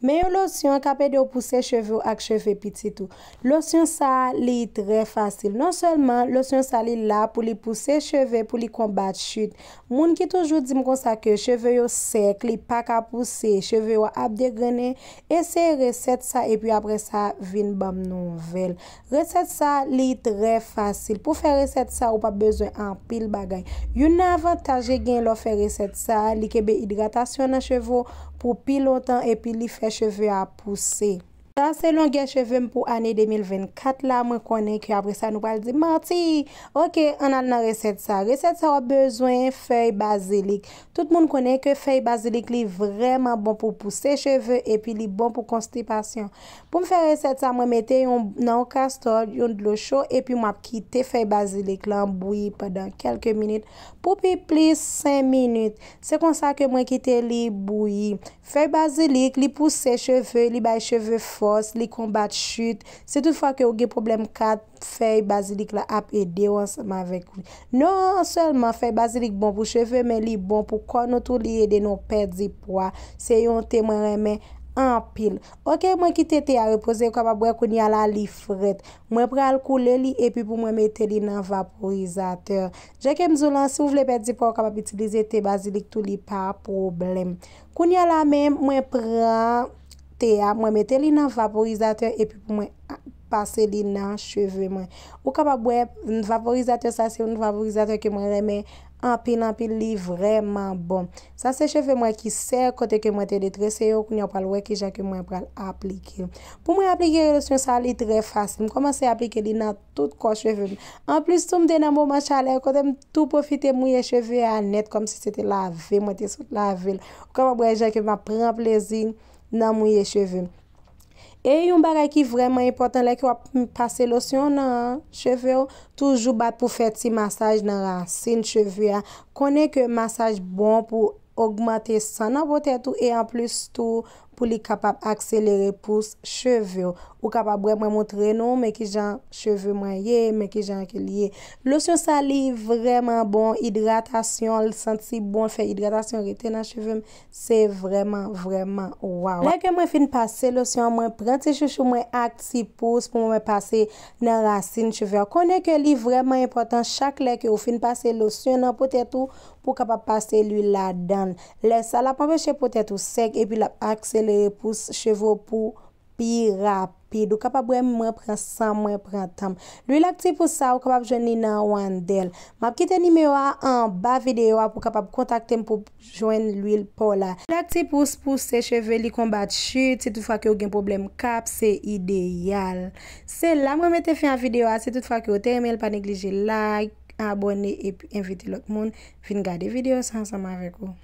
Men yo losyon kapèd yo pousse cheve ou ak cheve pitit ou. Losyon sa li tre fasil. Non selman, losyon sa li la pou li pousse cheve pou li kombat chute. Moun ki toujou di mkon sa ke cheve yo sek, li pak apouse, cheve yo apde grene, ese reset sa epi apre sa vin bam nouvel. Reset sa li tre fasil. Pou fe reset sa ou pa bezon an pil bagay. Yon avantage gen lo fe reset sa li kebe hidratasyon nan cheve ou pou pi lontan epi li fè cheve a pousse. Dans se long gen cheve m pou ane 2024 la mwen konen ki apre sa nou pal di marti. Ok, an al nan resep sa. Resep sa wap bezwen fey basilik. Tout moun konen ke fey basilik li vreman bon pou pousse cheve e pi li bon pou konstipasyon. Pou m fey resep sa mwen mette yon nan kastol, yon dlo sho e pi mwap kite fey basilik la mbouye padan kelke minute. Pou pi plis 5 minute. Se kon sa ke mwen kite li bouye. li kon bat chute se tout fwa ke ou ge problem kat fey basilik la ap ede non selman fey basilik bon pou cheve men li bon pou kon nou tou li ede nou pet di po se yon te mwen remen an pil ok mwen ki tete a repose mwen pre al koule li e pi pou mwen mette li nan vaporizateur jake mzou lan si ou vle pet di po mwen pre mwen pre te a mwen mette li nan vaporizater e pi pou mwen pase li nan cheve mwen. Ou ka mwen mwen mwen vaporizater sa, se mwen vaporizater ki mwen reme api nan api li vreman bon. Sa se cheve mwen ki ser kote ke mwen te detrese yo, kwen yo palwe ki jake mwen pral aplike. Pou mwen aplike yon soun sali tre fase, mwen komanse aplike li nan tout kon cheve mwen. An plus, sou mwen de nan moun man chale, kote mwen tou profite mwen cheve anet, kom se se te lave mwen te soute lavel. Ou ka mwen mwen jake mwen pran plezine, nan mwenye cheve. E yon bagay ki vreman important la, ki wap pase losyon nan cheve yo, toujou bat pou fet si masaj nan ransin cheve ya. Kone ke masaj bon pou augmante san nan pote tou, e an plus tou, pou li kapap akselere pou cheveou. Ou kapap brem mwen montre nou, me ki jan cheveou mwen ye, me ki jan ke li ye. Lòsyon sa li vremen bon, idratasyon, l senti bon, fe idratasyon rete nan cheveou, se vremen, vremen, waw. Lè ke mwen fin pase lòsyon, mwen prenti chouchou mwen ak si pou pou mwen pase nan rasin cheveou. Kone ke li vremen important, chak lè ke ou fin pase lòsyon, pou kapap pase li la dan. Lè sa la pwèche pou te tou sek, e pi lè akselere, pou se cheve pou pi rapide ou kapap wè mwen pren san, mwen pren tam. Lui lak ti pou sa ou kapap jwen ni nan wandel. Map kite nimewa an ba videyo pou kapap kontakte m pou jwen lui lpola. Lak ti pou se cheve li kombat chute se tout fwa ki ou gen problem kap, se ideal. Se la mwen mette fin an videyo se tout fwa ki ou temel, pa neglije like, abone, epi invite lok moun fin gade videyo sansan ma rekou.